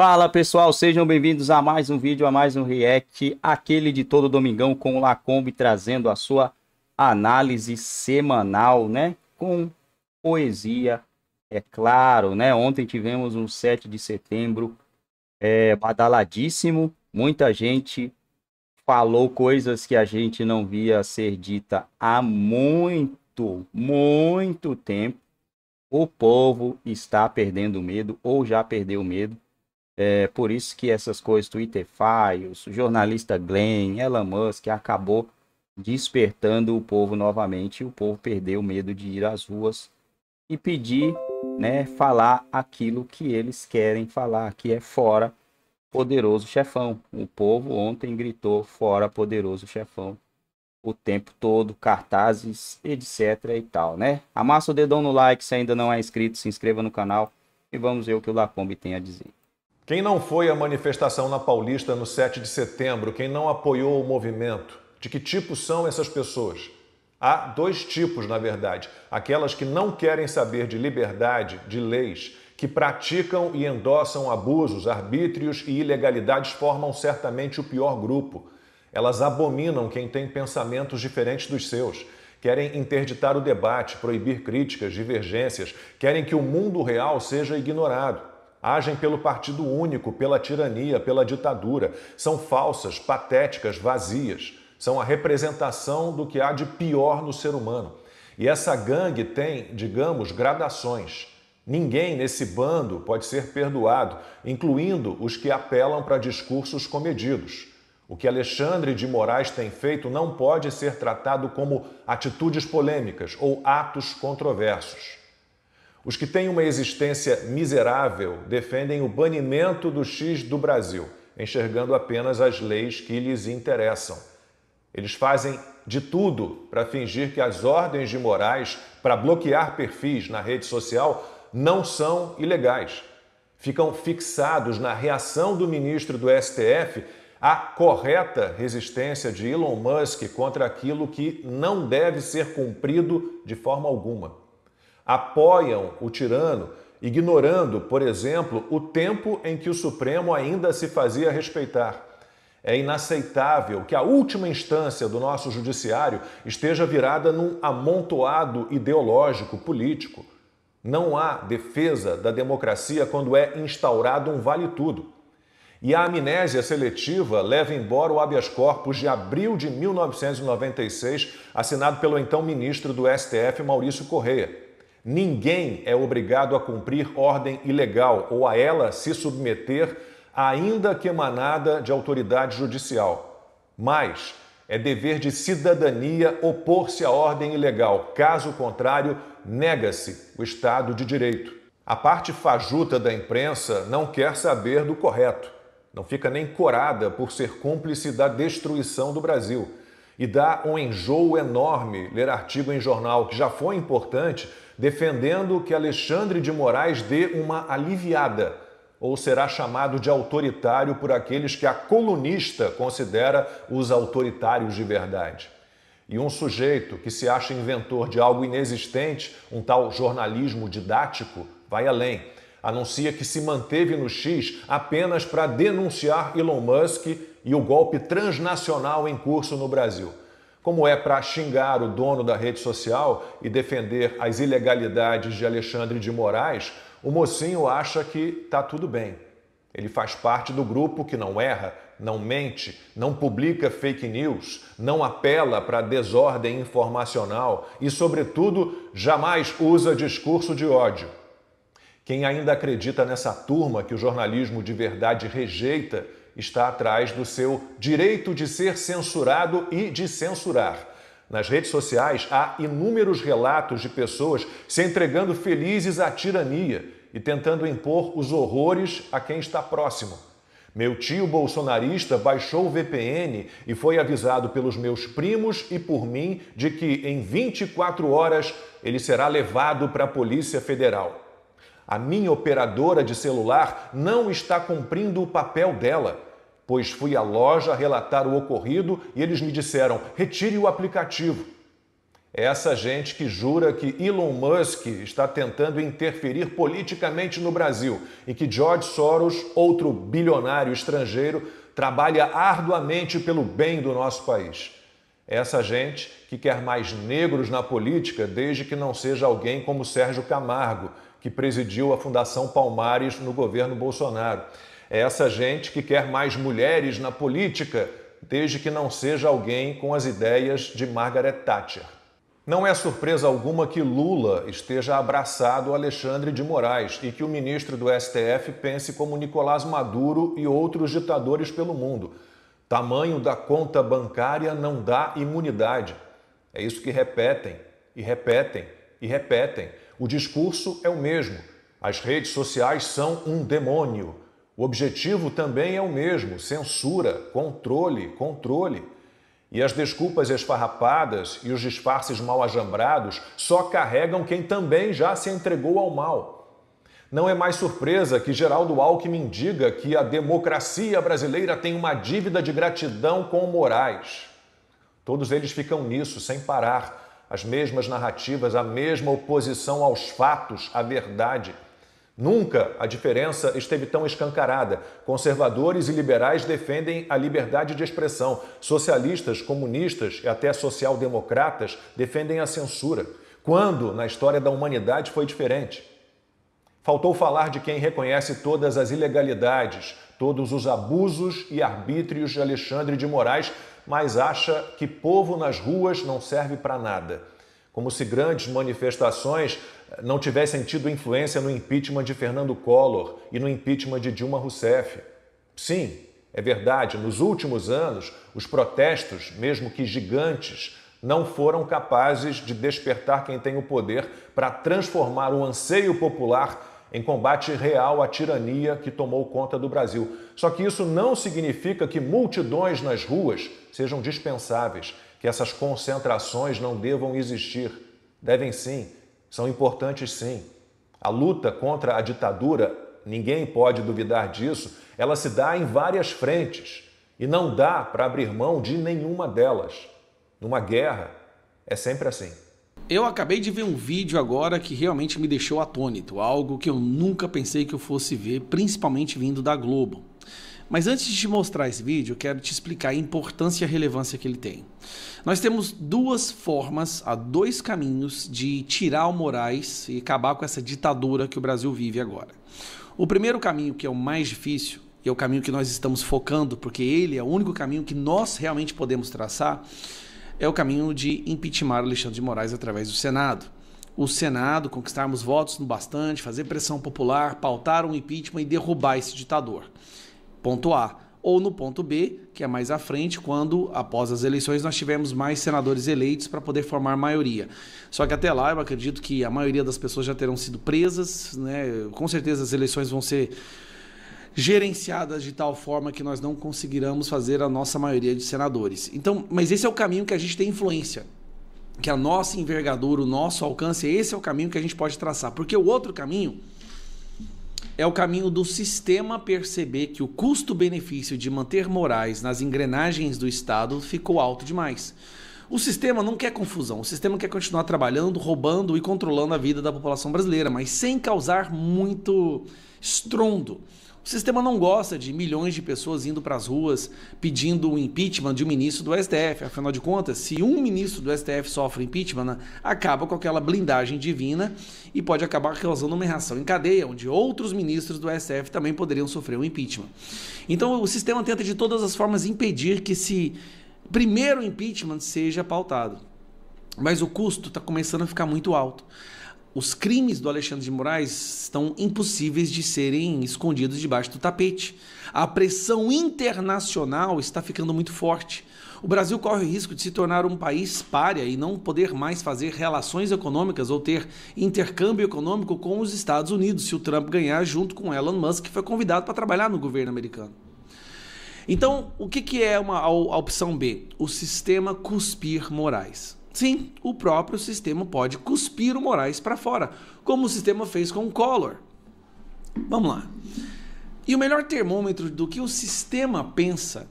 Fala pessoal, sejam bem-vindos a mais um vídeo, a mais um react, aquele de todo domingão com o Lacombe trazendo a sua análise semanal, né? Com poesia, é claro, né? Ontem tivemos um 7 de setembro é, badaladíssimo, muita gente falou coisas que a gente não via ser dita há muito, muito tempo. O povo está perdendo medo ou já perdeu medo é por isso que essas coisas, Twitter Files, jornalista Glenn, Elon Musk, acabou despertando o povo novamente. O povo perdeu o medo de ir às ruas e pedir, né, falar aquilo que eles querem falar, que é fora poderoso chefão. O povo ontem gritou fora poderoso chefão o tempo todo, cartazes, etc e tal, né? Amassa o dedão no like se ainda não é inscrito, se inscreva no canal e vamos ver o que o Lacombe tem a dizer. Quem não foi à manifestação na Paulista no 7 de setembro, quem não apoiou o movimento, de que tipo são essas pessoas? Há dois tipos, na verdade: aquelas que não querem saber de liberdade, de leis, que praticam e endossam abusos, arbítrios e ilegalidades formam certamente o pior grupo. Elas abominam quem tem pensamentos diferentes dos seus. Querem interditar o debate, proibir críticas, divergências, querem que o mundo real seja ignorado agem pelo partido único, pela tirania, pela ditadura. São falsas, patéticas, vazias. São a representação do que há de pior no ser humano. E essa gangue tem, digamos, gradações. Ninguém nesse bando pode ser perdoado, incluindo os que apelam para discursos comedidos. O que Alexandre de Moraes tem feito não pode ser tratado como atitudes polêmicas ou atos controversos. Os que têm uma existência miserável defendem o banimento do X do Brasil, enxergando apenas as leis que lhes interessam. Eles fazem de tudo para fingir que as ordens de Moraes para bloquear perfis na rede social não são ilegais. Ficam fixados na reação do ministro do STF à correta resistência de Elon Musk contra aquilo que não deve ser cumprido de forma alguma apoiam o tirano, ignorando, por exemplo, o tempo em que o Supremo ainda se fazia respeitar. É inaceitável que a última instância do nosso judiciário esteja virada num amontoado ideológico político. Não há defesa da democracia quando é instaurado um vale-tudo. E a amnésia seletiva leva embora o habeas corpus de abril de 1996, assinado pelo então ministro do STF, Maurício Correia. Ninguém é obrigado a cumprir ordem ilegal ou a ela se submeter, ainda que emanada de autoridade judicial. Mas é dever de cidadania opor-se à ordem ilegal. Caso contrário, nega-se o Estado de Direito. A parte fajuta da imprensa não quer saber do correto. Não fica nem corada por ser cúmplice da destruição do Brasil. E dá um enjoo enorme ler artigo em jornal que já foi importante defendendo que Alexandre de Moraes dê uma aliviada ou será chamado de autoritário por aqueles que a colunista considera os autoritários de verdade. E um sujeito que se acha inventor de algo inexistente, um tal jornalismo didático, vai além. Anuncia que se manteve no X apenas para denunciar Elon Musk e o golpe transnacional em curso no Brasil como é para xingar o dono da rede social e defender as ilegalidades de Alexandre de Moraes, o mocinho acha que está tudo bem. Ele faz parte do grupo que não erra, não mente, não publica fake news, não apela para desordem informacional e, sobretudo, jamais usa discurso de ódio. Quem ainda acredita nessa turma que o jornalismo de verdade rejeita está atrás do seu direito de ser censurado e de censurar. Nas redes sociais há inúmeros relatos de pessoas se entregando felizes à tirania e tentando impor os horrores a quem está próximo. Meu tio bolsonarista baixou o VPN e foi avisado pelos meus primos e por mim de que em 24 horas ele será levado para a Polícia Federal. A minha operadora de celular não está cumprindo o papel dela pois fui à loja relatar o ocorrido e eles me disseram: retire o aplicativo. É essa gente que jura que Elon Musk está tentando interferir politicamente no Brasil e que George Soros, outro bilionário estrangeiro, trabalha arduamente pelo bem do nosso país. É essa gente que quer mais negros na política, desde que não seja alguém como Sérgio Camargo, que presidiu a Fundação Palmares no governo Bolsonaro. É essa gente que quer mais mulheres na política, desde que não seja alguém com as ideias de Margaret Thatcher. Não é surpresa alguma que Lula esteja abraçado a Alexandre de Moraes e que o ministro do STF pense como Nicolás Maduro e outros ditadores pelo mundo. Tamanho da conta bancária não dá imunidade. É isso que repetem, e repetem, e repetem. O discurso é o mesmo. As redes sociais são um demônio. O objetivo também é o mesmo: censura, controle, controle. E as desculpas esfarrapadas e os disfarces mal ajambrados só carregam quem também já se entregou ao mal. Não é mais surpresa que Geraldo Alckmin diga que a democracia brasileira tem uma dívida de gratidão com Moraes. Todos eles ficam nisso, sem parar. As mesmas narrativas, a mesma oposição aos fatos, à verdade. Nunca a diferença esteve tão escancarada. Conservadores e liberais defendem a liberdade de expressão. Socialistas, comunistas e até social-democratas defendem a censura. Quando na história da humanidade foi diferente? Faltou falar de quem reconhece todas as ilegalidades, todos os abusos e arbítrios de Alexandre de Moraes, mas acha que povo nas ruas não serve para nada como se grandes manifestações eh, não tivessem tido influência no impeachment de Fernando Collor e no impeachment de Dilma Rousseff. Sim, é verdade, nos últimos anos, os protestos, mesmo que gigantes, não foram capazes de despertar quem tem o poder para transformar o anseio popular em combate real à tirania que tomou conta do Brasil. Só que isso não significa que multidões nas ruas sejam dispensáveis que essas concentrações não devam existir. Devem sim, são importantes sim. A luta contra a ditadura, ninguém pode duvidar disso, ela se dá em várias frentes e não dá para abrir mão de nenhuma delas. Numa guerra, é sempre assim. Eu acabei de ver um vídeo agora que realmente me deixou atônito, algo que eu nunca pensei que eu fosse ver, principalmente vindo da Globo. Mas antes de te mostrar esse vídeo, quero te explicar a importância e a relevância que ele tem. Nós temos duas formas, há dois caminhos de tirar o Moraes e acabar com essa ditadura que o Brasil vive agora. O primeiro caminho, que é o mais difícil, e é o caminho que nós estamos focando, porque ele é o único caminho que nós realmente podemos traçar, é o caminho de impeachment Alexandre de Moraes através do Senado o Senado, conquistarmos votos no bastante, fazer pressão popular, pautar um impeachment e derrubar esse ditador ponto A, ou no ponto B, que é mais à frente, quando, após as eleições, nós tivemos mais senadores eleitos para poder formar maioria. Só que até lá, eu acredito que a maioria das pessoas já terão sido presas, né? com certeza as eleições vão ser gerenciadas de tal forma que nós não conseguiremos fazer a nossa maioria de senadores. Então, mas esse é o caminho que a gente tem influência. Que a nossa envergadura, o nosso alcance, esse é o caminho que a gente pode traçar. Porque o outro caminho é o caminho do sistema perceber que o custo-benefício de manter morais nas engrenagens do Estado ficou alto demais. O sistema não quer confusão, o sistema quer continuar trabalhando, roubando e controlando a vida da população brasileira, mas sem causar muito estrondo. O sistema não gosta de milhões de pessoas indo para as ruas pedindo o impeachment de um ministro do STF. Afinal de contas, se um ministro do STF sofre impeachment, acaba com aquela blindagem divina e pode acabar causando uma reação em cadeia, onde outros ministros do STF também poderiam sofrer um impeachment. Então, o sistema tenta de todas as formas impedir que esse primeiro impeachment seja pautado. Mas o custo está começando a ficar muito alto os crimes do Alexandre de Moraes estão impossíveis de serem escondidos debaixo do tapete. A pressão internacional está ficando muito forte. O Brasil corre o risco de se tornar um país párea e não poder mais fazer relações econômicas ou ter intercâmbio econômico com os Estados Unidos se o Trump ganhar junto com Elon Musk, que foi convidado para trabalhar no governo americano. Então, o que, é uma, a, a opção B? O sistema cuspir Moraes. Sim, o próprio sistema pode cuspir o Moraes para fora, como o sistema fez com o Collor. Vamos lá. E o melhor termômetro do que o sistema pensa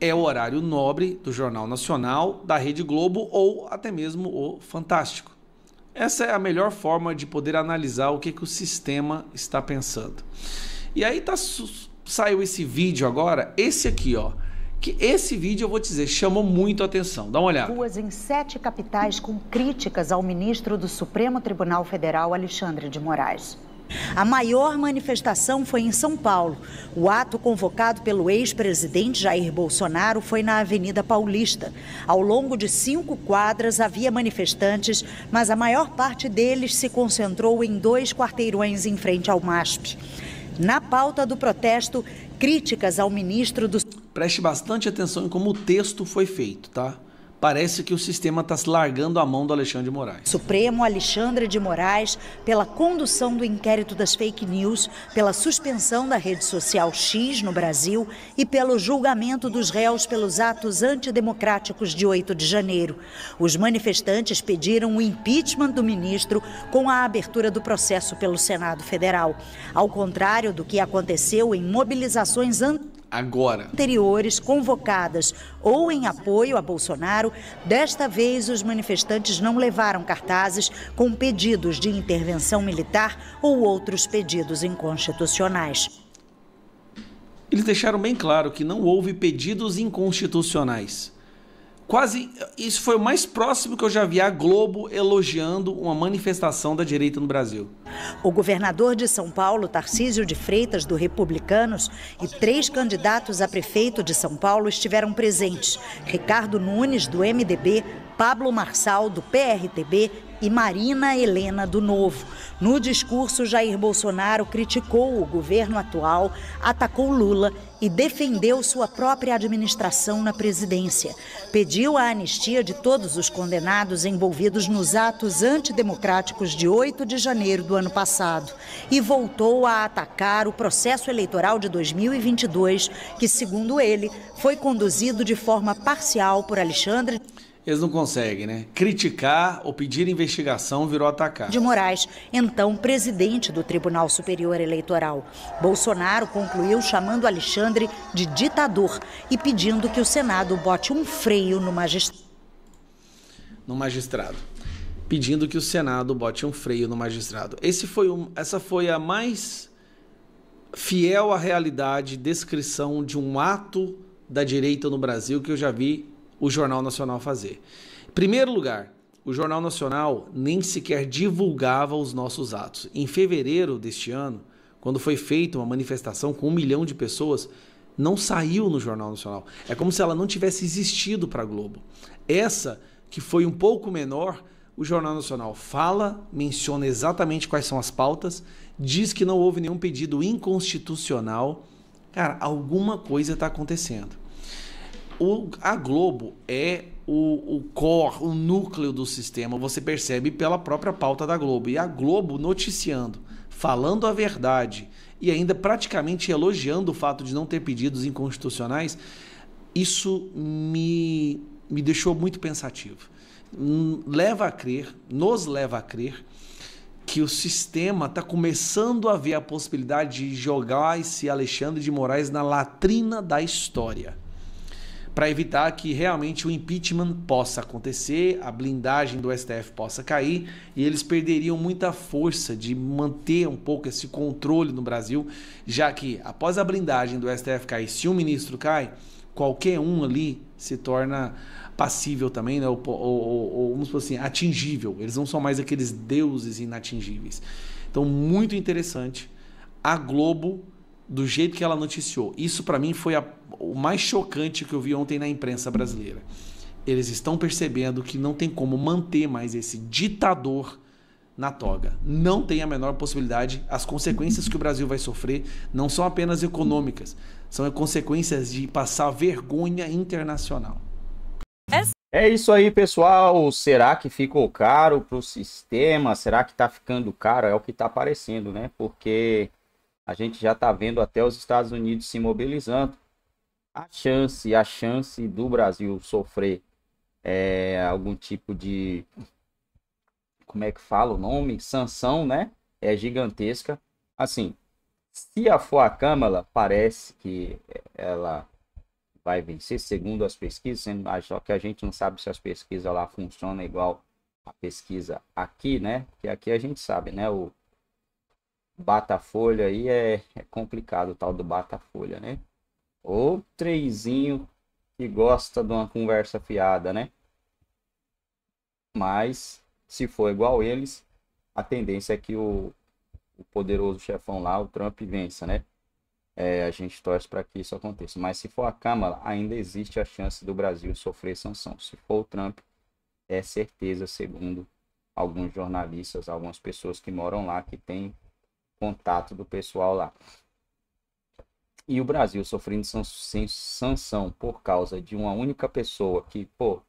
é o horário nobre do Jornal Nacional, da Rede Globo ou até mesmo o Fantástico. Essa é a melhor forma de poder analisar o que, que o sistema está pensando. E aí tá, saiu esse vídeo agora, esse aqui, ó que esse vídeo, eu vou te dizer, chamou muito a atenção. Dá uma olhada. Ruas em sete capitais com críticas ao ministro do Supremo Tribunal Federal, Alexandre de Moraes. A maior manifestação foi em São Paulo. O ato convocado pelo ex-presidente Jair Bolsonaro foi na Avenida Paulista. Ao longo de cinco quadras havia manifestantes, mas a maior parte deles se concentrou em dois quarteirões em frente ao MASP. Na pauta do protesto, críticas ao ministro do Preste bastante atenção em como o texto foi feito, tá? parece que o sistema está se largando a mão do Alexandre de Moraes. Supremo Alexandre de Moraes, pela condução do inquérito das fake news, pela suspensão da rede social X no Brasil e pelo julgamento dos réus pelos atos antidemocráticos de 8 de janeiro. Os manifestantes pediram o impeachment do ministro com a abertura do processo pelo Senado Federal. Ao contrário do que aconteceu em mobilizações anteriores agora. Anteriores convocadas ou em apoio a Bolsonaro, desta vez os manifestantes não levaram cartazes com pedidos de intervenção militar ou outros pedidos inconstitucionais. Eles deixaram bem claro que não houve pedidos inconstitucionais quase isso foi o mais próximo que eu já vi a Globo elogiando uma manifestação da direita no Brasil. O governador de São Paulo, Tarcísio de Freitas, do Republicanos, e três candidatos a prefeito de São Paulo estiveram presentes: Ricardo Nunes, do MDB, Pablo Marçal, do PRTB e Marina Helena do Novo. No discurso, Jair Bolsonaro criticou o governo atual, atacou Lula e defendeu sua própria administração na presidência. Pediu a anistia de todos os condenados envolvidos nos atos antidemocráticos de 8 de janeiro do ano passado e voltou a atacar o processo eleitoral de 2022, que, segundo ele, foi conduzido de forma parcial por Alexandre eles não conseguem, né? Criticar ou pedir investigação virou atacar. De Moraes, então presidente do Tribunal Superior Eleitoral. Bolsonaro concluiu chamando Alexandre de ditador e pedindo que o Senado bote um freio no magistrado. No magistrado. Pedindo que o Senado bote um freio no magistrado. Esse foi um, essa foi a mais fiel à realidade descrição de um ato da direita no Brasil que eu já vi o Jornal Nacional fazer. Em primeiro lugar, o Jornal Nacional nem sequer divulgava os nossos atos. Em fevereiro deste ano, quando foi feita uma manifestação com um milhão de pessoas, não saiu no Jornal Nacional. É como se ela não tivesse existido para a Globo. Essa, que foi um pouco menor, o Jornal Nacional fala, menciona exatamente quais são as pautas, diz que não houve nenhum pedido inconstitucional. Cara, alguma coisa está acontecendo o, a Globo é o, o core, o núcleo do sistema, você percebe pela própria pauta da Globo. E a Globo noticiando, falando a verdade e ainda praticamente elogiando o fato de não ter pedidos inconstitucionais, isso me, me deixou muito pensativo. Leva a crer, nos leva a crer, que o sistema está começando a ver a possibilidade de jogar esse Alexandre de Moraes na latrina da história para evitar que realmente o impeachment possa acontecer, a blindagem do STF possa cair e eles perderiam muita força de manter um pouco esse controle no Brasil, já que após a blindagem do STF cair, se um ministro cai, qualquer um ali se torna passível também, né? ou, ou, ou vamos assim, atingível. Eles não são mais aqueles deuses inatingíveis. Então, muito interessante. A Globo, do jeito que ela noticiou, isso para mim foi a o mais chocante que eu vi ontem na imprensa brasileira. Eles estão percebendo que não tem como manter mais esse ditador na toga. Não tem a menor possibilidade. As consequências que o Brasil vai sofrer não são apenas econômicas, são consequências de passar vergonha internacional. É isso aí, pessoal. Será que ficou caro para o sistema? Será que está ficando caro? É o que está aparecendo, né? Porque a gente já está vendo até os Estados Unidos se mobilizando a chance, a chance do Brasil sofrer é, algum tipo de como é que fala o nome? Sanção, né? É gigantesca. Assim, se a for a Câmara, parece que ela vai vencer, segundo as pesquisas, só que a gente não sabe se as pesquisas lá funcionam igual a pesquisa aqui, né? que aqui a gente sabe, né? O Bata-Folha aí é, é complicado, o tal do Bata-Folha, né? Ou treizinho que gosta de uma conversa fiada, né? Mas se for igual eles, a tendência é que o, o poderoso chefão lá, o Trump, vença, né? É, a gente torce para que isso aconteça. Mas se for a Câmara, ainda existe a chance do Brasil sofrer sanção. Se for o Trump, é certeza, segundo alguns jornalistas, algumas pessoas que moram lá, que têm contato do pessoal lá e o Brasil sofrendo sanção por causa de uma única pessoa que, pô, o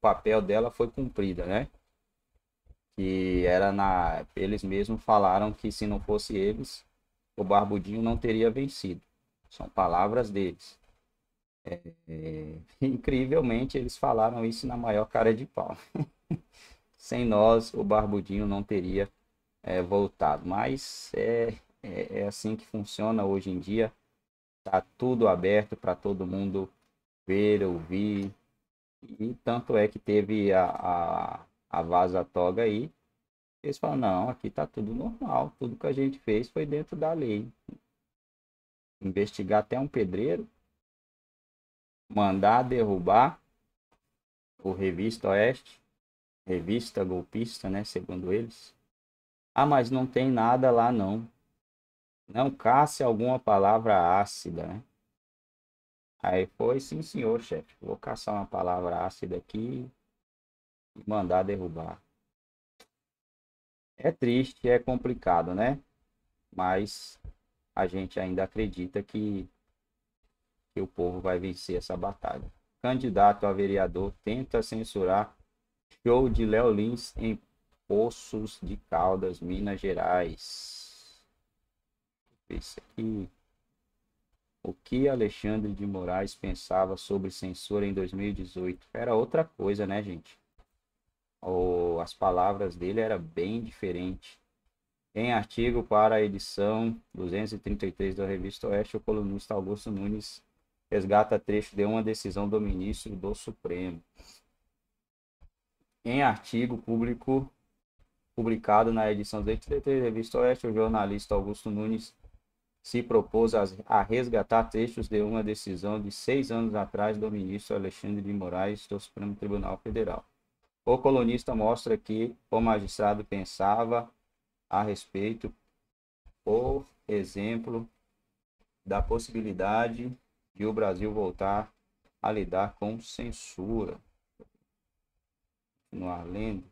papel dela foi cumprida, né? Que era na. Eles mesmos falaram que se não fosse eles, o Barbudinho não teria vencido. São palavras deles. É, é, incrivelmente, eles falaram isso na maior cara de pau. Sem nós, o Barbudinho não teria é, voltado. Mas é, é, é assim que funciona hoje em dia. Está tudo aberto para todo mundo ver, ouvir. E tanto é que teve a, a, a vaza toga aí. Eles falam, não, aqui está tudo normal. Tudo que a gente fez foi dentro da lei. Investigar até um pedreiro, mandar derrubar o Revista Oeste, revista golpista, né, segundo eles. Ah, mas não tem nada lá não. Não casse alguma palavra ácida, né? Aí foi, sim senhor, chefe. Vou caçar uma palavra ácida aqui e mandar derrubar. É triste, é complicado, né? Mas a gente ainda acredita que, que o povo vai vencer essa batalha. Candidato a vereador tenta censurar show de Léo Lins em Poços de Caldas, Minas Gerais aqui. O que Alexandre de Moraes pensava sobre censura em 2018? Era outra coisa, né, gente? Ou as palavras dele eram bem diferentes. Em artigo para a edição 233 da Revista Oeste, o colunista Augusto Nunes resgata trecho de uma decisão do ministro do Supremo. Em artigo público publicado na edição 233 da Revista Oeste, o jornalista Augusto Nunes se propôs a resgatar textos de uma decisão de seis anos atrás do ministro Alexandre de Moraes do Supremo Tribunal Federal. O colunista mostra que o magistrado pensava a respeito, por exemplo, da possibilidade de o Brasil voltar a lidar com censura. Continuar lendo.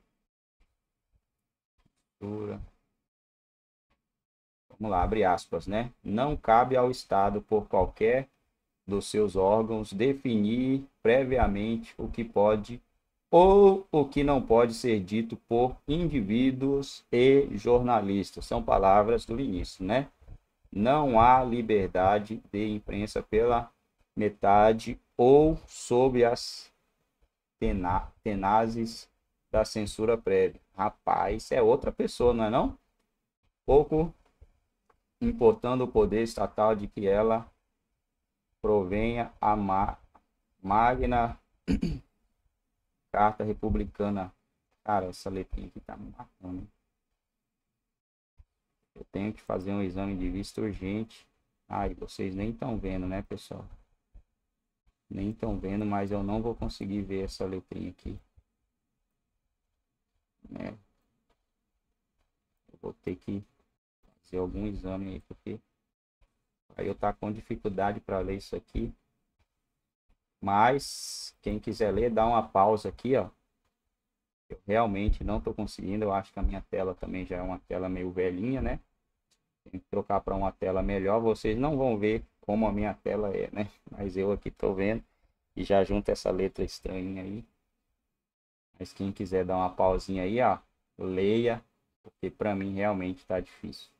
Censura vamos lá, abre aspas, né? Não cabe ao Estado, por qualquer dos seus órgãos, definir previamente o que pode ou o que não pode ser dito por indivíduos e jornalistas. São palavras do início, né? Não há liberdade de imprensa pela metade ou sob as tena tenazes da censura prévia. Rapaz, é outra pessoa, não é não? Pouco importando o poder estatal de que ela provenha a ma Magna Carta Republicana. Cara, essa letrinha aqui tá marcando. Eu tenho que fazer um exame de vista urgente. Ai, vocês nem estão vendo, né, pessoal? Nem estão vendo, mas eu não vou conseguir ver essa letrinha aqui. Né? Eu vou ter que fazer algum exame aí, porque aí eu tá com dificuldade para ler isso aqui. Mas quem quiser ler, dá uma pausa aqui, ó. Eu realmente não tô conseguindo, eu acho que a minha tela também já é uma tela meio velhinha, né? Tem que trocar para uma tela melhor. Vocês não vão ver como a minha tela é, né? Mas eu aqui tô vendo e já junto essa letra estranha aí. Mas quem quiser dar uma pausinha aí, ó, leia, porque para mim realmente tá difícil.